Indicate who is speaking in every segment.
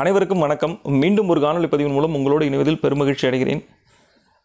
Speaker 1: அனைவருக்கும் வணக்கம் மீண்டும் ஒரு காணொலி பதிவின் மூலம் உங்களோடு இணைவதில் பெருமகிழ்ச்சி அடைகிறேன்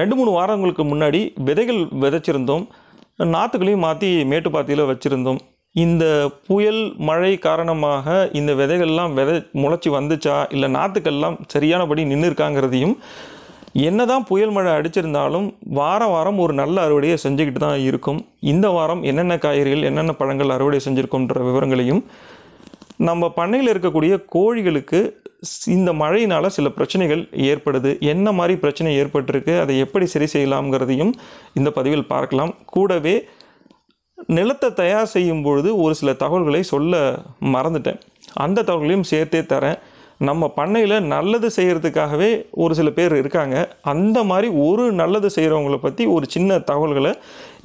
Speaker 1: ரெண்டு மூணு வாரங்களுக்கு முன்னாடி விதைகள் விதைச்சிருந்தோம் நாற்றுகளையும் மாற்றி மேட்டுப்பாத்தியில் வச்சுருந்தோம் இந்த புயல் மழை காரணமாக இந்த விதைகள்லாம் விதை முளைச்சி வந்துச்சா இல்லை நாற்றுக்கள்லாம் சரியானபடி நின்று இருக்காங்கிறதையும் என்ன தான் புயல் மழை அடிச்சிருந்தாலும் வார வாரம் ஒரு நல்ல அறுவடையை செஞ்சுக்கிட்டு தான் இருக்கும் இந்த வாரம் என்னென்ன காய்கறிகள் என்னென்ன பழங்கள் அறுவடை செஞ்சுருக்கோன்ற விவரங்களையும் நம்ம பண்ணையில் இருக்கக்கூடிய கோழிகளுக்கு இந்த மழையினால் சில பிரச்சனைகள் ஏற்படுது என்ன மாதிரி பிரச்சனை ஏற்பட்டிருக்கு அதை எப்படி சரி செய்யலாம்ங்கிறதையும் இந்த பதிவில் பார்க்கலாம் கூடவே நிலத்தை தயார் செய்யும் பொழுது ஒரு சில தகவல்களை சொல்ல மறந்துட்டேன் அந்த தகவல்களையும் சேர்த்தே தரேன் நம்ம பண்ணையில் நல்லது செய்கிறதுக்காகவே ஒரு சில பேர் இருக்காங்க அந்த மாதிரி ஒரு நல்லது செய்கிறவங்கள பற்றி ஒரு சின்ன தகவல்களை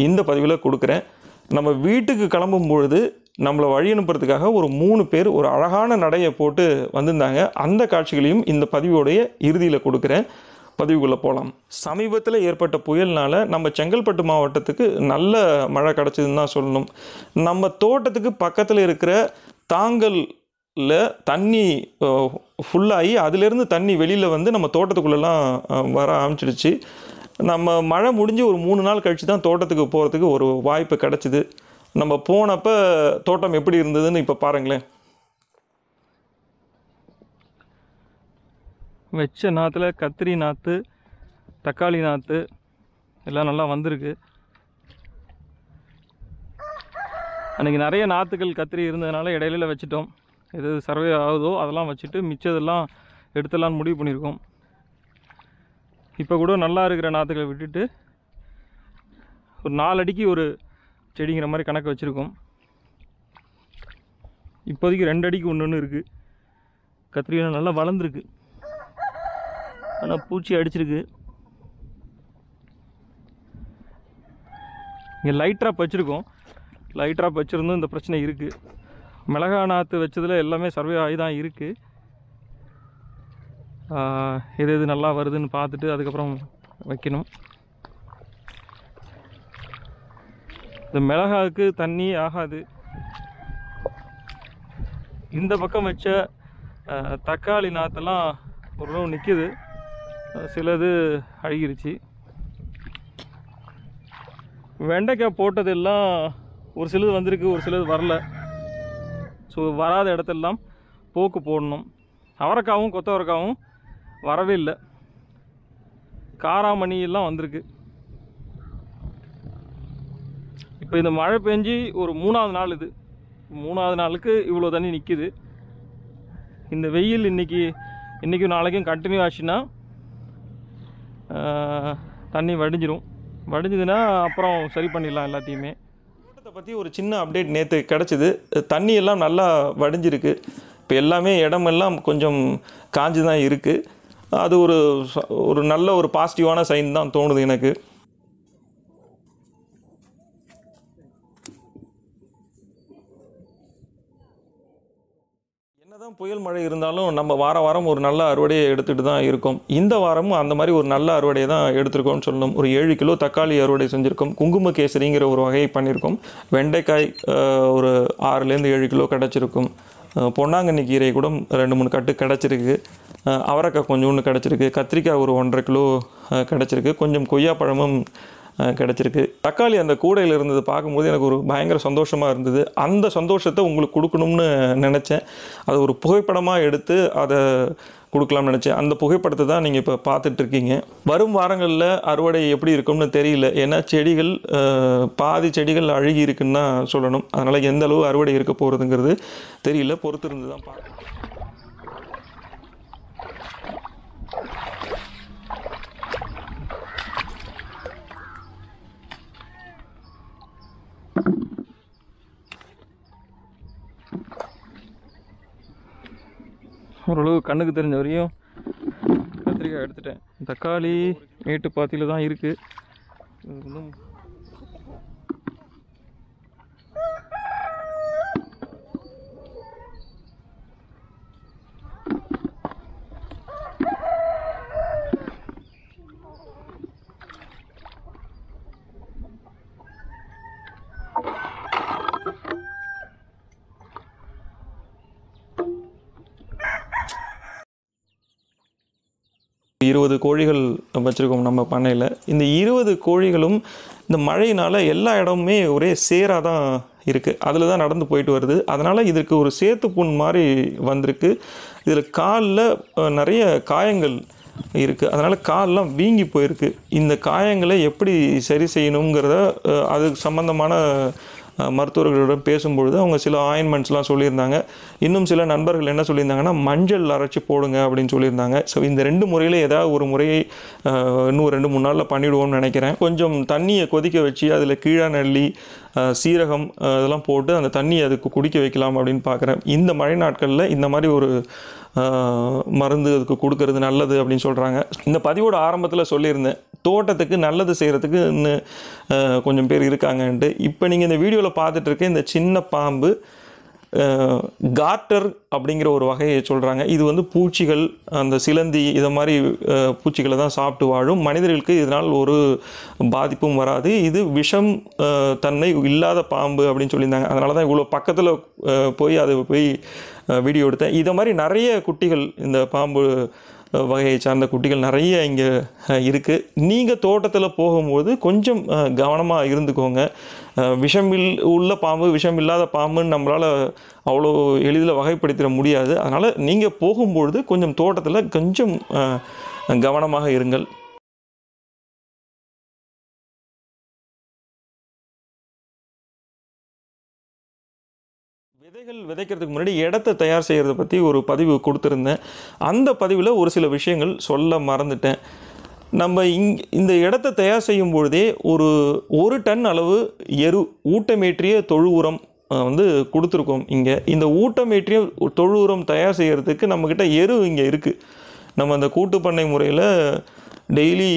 Speaker 1: இந்த பதிவில் கொடுக்குறேன் நம்ம வீட்டுக்கு கிளம்பும் பொழுது நம்மளை வழி அனுப்புறதுக்காக ஒரு மூணு பேர் ஒரு அழகான நடையை போட்டு வந்திருந்தாங்க அந்த காட்சிகளையும் இந்த பதிவோடைய இறுதியில் கொடுக்குறேன் பதிவுக்குள்ளே போகலாம் சமீபத்தில் ஏற்பட்ட புயல்னால் நம்ம செங்கல்பட்டு மாவட்டத்துக்கு நல்ல மழை கிடச்சிதுன்னு தான் சொல்லணும் நம்ம தோட்டத்துக்கு பக்கத்தில் இருக்கிற தாங்கலில் தண்ணி ஃபுல்லாகி அதுலேருந்து தண்ணி வெளியில் வந்து நம்ம தோட்டத்துக்குள்ளெல்லாம் வர ஆரம்பிச்சிடுச்சு நம்ம மழை முடிஞ்சு ஒரு மூணு நாள் கழித்து தான் தோட்டத்துக்கு போகிறதுக்கு ஒரு வாய்ப்பு கிடச்சிது நம்ம போனப்போ தோட்டம் எப்படி இருந்ததுன்னு இப்போ பாருங்களேன் வச்ச நாற்றுல கத்திரி நாற்று தக்காளி நாற்று எல்லாம் நல்லா வந்திருக்கு அன்றைக்கி நிறைய நாற்றுகள் கத்திரி இருந்ததுனால இடையில வச்சுட்டோம் எது சர்வே ஆகுதோ அதெல்லாம் வச்சுட்டு மிச்சதெல்லாம் எடுத்துலான்னு முடிவு பண்ணியிருக்கோம் இப்போ கூட நல்லா இருக்கிற நாற்றுகளை விட்டுட்டு ஒரு நாலடிக்கு ஒரு செடிங்கிற மாதிரி கணக்கு வச்சுருக்கோம் இப்போதைக்கு ரெண்டு அடிக்கு ஒன்று ஒன்று இருக்குது கத்திரிக்காய் நல்லா வளர்ந்துருக்கு ஆனால் பூச்சி அடிச்சிருக்கு இங்கே லைட் ட்ராப் வச்சுருக்கோம் லைட் ட்ராப் வச்சுருந்தும் இந்த பிரச்சனை இருக்குது மிளகா நாற்று வச்சதில் எல்லாமே சர்வே ஆகி தான் இருக்குது எது எது நல்லா வருதுன்னு பார்த்துட்டு அதுக்கப்புறம் வைக்கணும் மிளகாவுக்கு தண்ணி ஆகாது இந்த பக்கம் வச்ச தக்காளி நாத்தெல்லாம் ஒரு நிற்கிது சிலது அழுகிருச்சு வெண்டைக்காய் போட்டதெல்லாம் ஒரு சிலது வந்திருக்கு ஒரு சிலது வரல ஸோ வராத இடத்தெல்லாம் போக்கு போடணும் அவரைக்காவும் கொத்தவரைக்காவும் வரவே இல்லை காராமணியெல்லாம் வந்திருக்கு இப்போ இந்த மழை பெஞ்சு ஒரு மூணாவது நாள் இது மூணாவது நாளுக்கு இவ்வளோ தண்ணி நிற்கிது இந்த வெயில் இன்றைக்கி இன்றைக்கும் நாளைக்கும் கண்டினியூ ஆச்சுன்னா தண்ணி வடிஞ்சிரும் வடிஞ்சதுன்னா அப்புறம் சரி பண்ணிடலாம் எல்லாத்தையுமே தோட்டத்தை பற்றி ஒரு சின்ன அப்டேட் நேற்று கிடச்சிது தண்ணி எல்லாம் நல்லா வடிஞ்சிருக்கு இப்போ எல்லாமே இடமெல்லாம் கொஞ்சம் காஞ்சி தான் இருக்குது அது ஒரு ஒரு நல்ல ஒரு பாசிட்டிவான சைன் தான் தோணுது எனக்கு புயல் மழை இருந்தாலும் நம்ம வார வாரம் ஒரு நல்ல அறுவடையை எடுத்துகிட்டு தான் இருக்கோம் இந்த வாரமும் அந்த மாதிரி ஒரு நல்ல அறுவடையை தான் எடுத்திருக்கோம்னு சொல்லணும் ஒரு ஏழு கிலோ தக்காளி அறுவடை செஞ்சுருக்கோம் குங்கும கேசரிங்கிற ஒரு வகையை பண்ணியிருக்கோம் வெண்டைக்காய் ஒரு ஆறுலேருந்து ஏழு கிலோ கிடச்சிருக்கும் பொன்னாங்கண்ணி கீரை கூட ரெண்டு மூணு கட்டு கிடச்சிருக்கு அவரைக்காய் ஒன்று கிடச்சிருக்கு கத்திரிக்காய் ஒரு ஒன்றரை கிலோ கிடச்சிருக்கு கொஞ்சம் கொய்யாப்பழமும் கிடச்சிருக்கு தக்காளி அந்த கூடையில் இருந்தது பார்க்கும்போது எனக்கு ஒரு பயங்கர சந்தோஷமாக இருந்தது அந்த சந்தோஷத்தை உங்களுக்கு கொடுக்கணும்னு நினச்சேன் அதை ஒரு புகைப்படமாக எடுத்து அதை கொடுக்கலாம்னு நினச்சேன் அந்த புகைப்படத்தை தான் நீங்கள் இப்போ பார்த்துட்ருக்கீங்க வரும் வாரங்களில் அறுவடை எப்படி இருக்கும்னு தெரியல ஏன்னா செடிகள் பாதி செடிகள் அழுகி இருக்குன்னு தான் சொல்லணும் அதனால் எந்த அளவு அறுவடை இருக்க போகிறதுங்கிறது தெரியல பொறுத்திருந்து தான் பார்க்கணும் ஓரளவு கண்ணுக்கு தெரிஞ்ச வரையும் கத்திரிக்காய் எடுத்துட்டேன் தக்காளி மேட்டு பாத்தியில் தான் இருக்குது இருபது கோழிகள் வச்சுருக்கோம் நம்ம பண்ணையில் இந்த இருபது கோழிகளும் இந்த மழையினால் எல்லா இடமுமே ஒரே சேராக தான் இருக்குது அதில் தான் நடந்து போயிட்டு வருது அதனால் இதற்கு ஒரு சேத்து புண் மாதிரி வந்திருக்கு இதில் காலில் நிறைய காயங்கள் இருக்குது அதனால் கால்லாம் வீங்கி போயிருக்கு இந்த காயங்களை எப்படி சரி செய்யணுங்கிறத அது சம்மந்தமான மருத்துவர்களிடம் பேசும்பொழுது அவங்க சில ஆயின்மெண்ட்ஸ்லாம் சொல்லியிருந்தாங்க இன்னும் சில நண்பர்கள் என்ன சொல்லியிருந்தாங்கன்னா மஞ்சள் அரைச்சி போடுங்க அப்படின்னு சொல்லியிருந்தாங்க ஸோ இந்த ரெண்டு முறையில் ஏதாவது ஒரு முறையை இன்னும் ரெண்டு மூணு நாளில் பண்ணிவிடுவோம்னு நினைக்கிறேன் கொஞ்சம் தண்ணியை கொதிக்க வச்சு அதில் நள்ளி சீரகம் இதெல்லாம் போட்டு அந்த தண்ணியை அதுக்கு குடிக்க வைக்கலாம் அப்படின்னு பார்க்குறேன் இந்த மழை நாட்களில் இந்த மாதிரி ஒரு மருந்து அதுக்கு கொடுக்கறது நல்லது அப்படின்னு சொல்கிறாங்க இந்த பதிவோட ஆரம்பத்தில் சொல்லியிருந்தேன் தோட்டத்துக்கு நல்லது செய்கிறதுக்கு இன்னும் கொஞ்சம் பேர் இருக்காங்கன்ட்டு இப்போ நீங்கள் இந்த வீடியோவில் பார்த்துட்டு இருக்க இந்த சின்ன பாம்பு கார்டர் அப்படிங்கிற ஒரு வகையை சொல்கிறாங்க இது வந்து பூச்சிகள் அந்த சிலந்தி இதை மாதிரி பூச்சிகளை தான் சாப்பிட்டு வாழும் மனிதர்களுக்கு இதனால் ஒரு பாதிப்பும் வராது இது விஷம் தன்மை இல்லாத பாம்பு அப்படின்னு சொல்லியிருந்தாங்க அதனால தான் இவ்வளோ பக்கத்தில் போய் அதை போய் வீடியோ எடுத்தேன் இதை மாதிரி நிறைய குட்டிகள் இந்த பாம்பு வகையை சார்ந்த குட்டிகள் நிறைய இங்கே இருக்குது நீங்கள் தோட்டத்தில் போகும்போது கொஞ்சம் கவனமாக இருந்துக்கோங்க விஷம் இல் உள்ள பாம்பு விஷம் இல்லாத பாம்புன்னு நம்மளால் அவ்வளோ எளிதில் வகைப்படுத்திட முடியாது அதனால் நீங்கள் போகும்பொழுது கொஞ்சம் தோட்டத்தில் கொஞ்சம் கவனமாக இருங்கள் விதைகள் விதைக்கிறதுக்கு முன்னாடி இடத்த தயார் செய்கிறத பற்றி ஒரு பதிவு கொடுத்துருந்தேன் அந்த பதிவில் ஒரு சில விஷயங்கள் சொல்ல மறந்துட்டேன் நம்ம இங் இந்த இடத்த தயார் செய்யும் பொழுதே ஒரு ஒரு டன் அளவு எரு ஊட்டமேற்றிய தொழு உரம் வந்து கொடுத்துருக்கோம் இங்கே இந்த ஊட்டமேற்றிய தொழு உரம் தயார் செய்கிறதுக்கு நம்மக்கிட்ட எரு இங்கே இருக்குது நம்ம அந்த கூட்டு பண்ணை முறையில் டெய்லி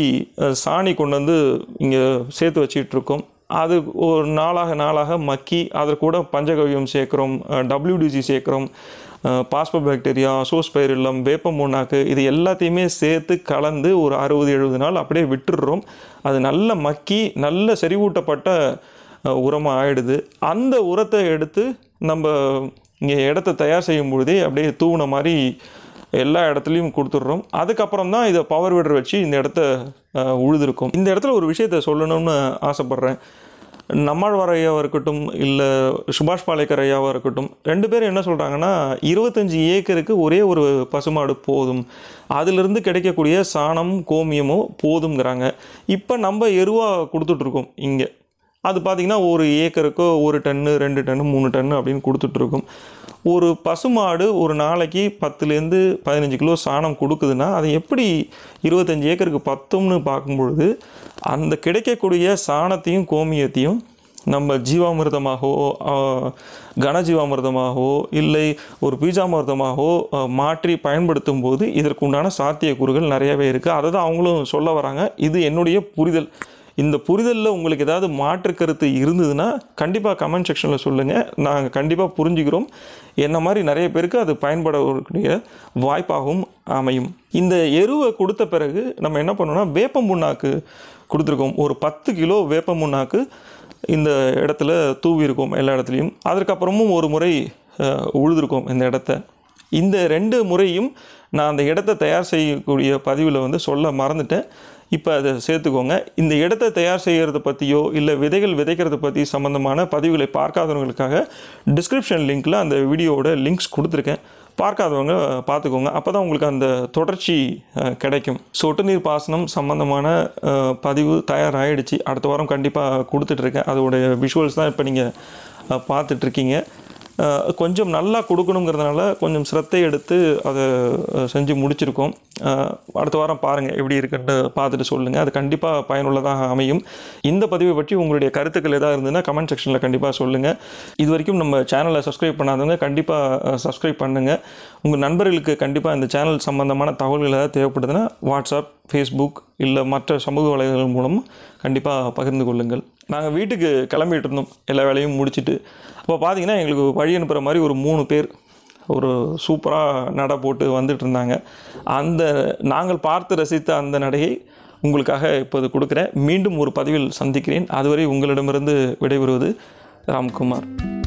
Speaker 1: சாணி கொண்டு வந்து இங்கே சேர்த்து இருக்கோம் அது ஒரு நாளாக நாளாக மக்கி அதில் கூட பஞ்சகவ்யம் சேர்க்குறோம் டபிள்யூடிசி சேர்க்குறோம் பாஸ்போ பாக்டீரியா சோஸ்பயர் இல்லம் வேப்ப முன்னாக்கு இது எல்லாத்தையுமே சேர்த்து கலந்து ஒரு அறுபது எழுபது நாள் அப்படியே விட்டுடுறோம் அது நல்ல மக்கி நல்ல செறிவூட்டப்பட்ட உரமாக ஆயிடுது அந்த உரத்தை எடுத்து நம்ம இங்கே இடத்த தயார் செய்யும் பொழுதே அப்படியே தூவின மாதிரி எல்லா இடத்துலையும் கொடுத்துட்றோம் அதுக்கப்புறம் தான் இதை பவர் விடர் வச்சு இந்த இடத்த உழுதுருக்கும் இந்த இடத்துல ஒரு விஷயத்த சொல்லணும்னு ஆசைப்பட்றேன் நம்மாழ்வார் ஐயாவாக இருக்கட்டும் இல்லை சுபாஷ் பாலேக்கர் ஐயாவாக இருக்கட்டும் ரெண்டு பேரும் என்ன சொல்கிறாங்கன்னா இருபத்தஞ்சி ஏக்கருக்கு ஒரே ஒரு பசுமாடு போதும் அதிலிருந்து கிடைக்கக்கூடிய சாணம் கோமியமோ போதுங்கிறாங்க இப்போ நம்ம எருவாக கொடுத்துட்ருக்கோம் இங்கே அது பார்த்திங்கன்னா ஒரு ஏக்கருக்கு ஒரு டன்னு ரெண்டு டன்னு மூணு டன்னு அப்படின்னு கொடுத்துட்ருக்கும் ஒரு பசுமாடு ஒரு நாளைக்கு பத்துலேருந்து பதினஞ்சு கிலோ சாணம் கொடுக்குதுன்னா அதை எப்படி இருபத்தஞ்சி ஏக்கருக்கு பத்தும்னு பார்க்கும்பொழுது அந்த கிடைக்கக்கூடிய சாணத்தையும் கோமியத்தையும் நம்ம ஜீவாமிர்தமாகவோ கனஜீவாமிர்தமாகவோ இல்லை ஒரு பீஜாமிர்தமாகவோ மாற்றி பயன்படுத்தும் போது இதற்குண்டான சாத்தியக்கூறுகள் நிறையவே இருக்குது அதை தான் அவங்களும் சொல்ல வராங்க இது என்னுடைய புரிதல் இந்த புரிதலில் உங்களுக்கு ஏதாவது மாற்று கருத்து இருந்ததுன்னா கண்டிப்பாக கமெண்ட் செக்ஷனில் சொல்லுங்கள் நாங்கள் கண்டிப்பாக புரிஞ்சுக்கிறோம் என்ன மாதிரி நிறைய பேருக்கு அது பயன்படக்கூடிய வாய்ப்பாகவும் அமையும் இந்த எருவை கொடுத்த பிறகு நம்ம என்ன பண்ணோம்னா வேப்பம் புண்ணாக்கு கொடுத்துருக்கோம் ஒரு பத்து கிலோ வேப்பம் புண்ணாக்கு இந்த இடத்துல தூவிருக்கோம் எல்லா இடத்துலையும் அதற்கப்புறமும் ஒரு முறை உழுதுருக்கோம் இந்த இடத்த இந்த ரெண்டு முறையும் நான் அந்த இடத்த தயார் செய்யக்கூடிய பதிவில் வந்து சொல்ல மறந்துட்டேன் இப்போ அதை சேர்த்துக்கோங்க இந்த இடத்த தயார் செய்கிறது பற்றியோ இல்லை விதைகள் விதைக்கிறது பற்றி சம்மந்தமான பதிவுகளை பார்க்காதவங்களுக்காக டிஸ்கிரிப்ஷன் லிங்க்கில் அந்த வீடியோவோட லிங்க்ஸ் கொடுத்துருக்கேன் பார்க்காதவங்க பார்த்துக்கோங்க அப்போ தான் உங்களுக்கு அந்த தொடர்ச்சி கிடைக்கும் சொட்டு நீர் பாசனம் சம்மந்தமான பதிவு தயாராகிடுச்சு அடுத்த வாரம் கண்டிப்பாக கொடுத்துட்ருக்கேன் அதோடைய விஷுவல்ஸ் தான் இப்போ நீங்கள் பார்த்துட்ருக்கீங்க கொஞ்சம் நல்லா கொடுக்கணுங்கிறதுனால கொஞ்சம் சிரத்தை எடுத்து அதை செஞ்சு முடிச்சிருக்கோம் அடுத்த வாரம் பாருங்கள் எப்படி இருக்குன்னு பார்த்துட்டு சொல்லுங்கள் அது கண்டிப்பாக பயனுள்ளதாக அமையும் இந்த பதிவை பற்றி உங்களுடைய கருத்துக்கள் எதாக இருந்ததுன்னா கமெண்ட் செக்ஷனில் கண்டிப்பாக சொல்லுங்கள் இது வரைக்கும் நம்ம சேனலை சப்ஸ்கிரைப் பண்ணாதவங்க கண்டிப்பாக சப்ஸ்கிரைப் பண்ணுங்கள் உங்கள் நண்பர்களுக்கு கண்டிப்பாக இந்த சேனல் சம்மந்தமான தகவல்கள் ஏதாவது தேவைப்படுதுன்னா வாட்ஸ்அப் ஃபேஸ்புக் இல்லை மற்ற சமூக வலைதளங்கள் மூலம் கண்டிப்பாக பகிர்ந்து கொள்ளுங்கள் நாங்கள் வீட்டுக்கு கிளம்பிகிட்டு இருந்தோம் எல்லா வேலையும் முடிச்சுட்டு அப்போ பார்த்தீங்கன்னா எங்களுக்கு வழி அனுப்புகிற மாதிரி ஒரு மூணு பேர் ஒரு சூப்பராக நடை போட்டு வந்துட்டு இருந்தாங்க அந்த நாங்கள் பார்த்து ரசித்த அந்த நடையை உங்களுக்காக இப்போது கொடுக்குறேன் மீண்டும் ஒரு பதிவில் சந்திக்கிறேன் அதுவரை உங்களிடமிருந்து விடைபெறுவது ராம்குமார்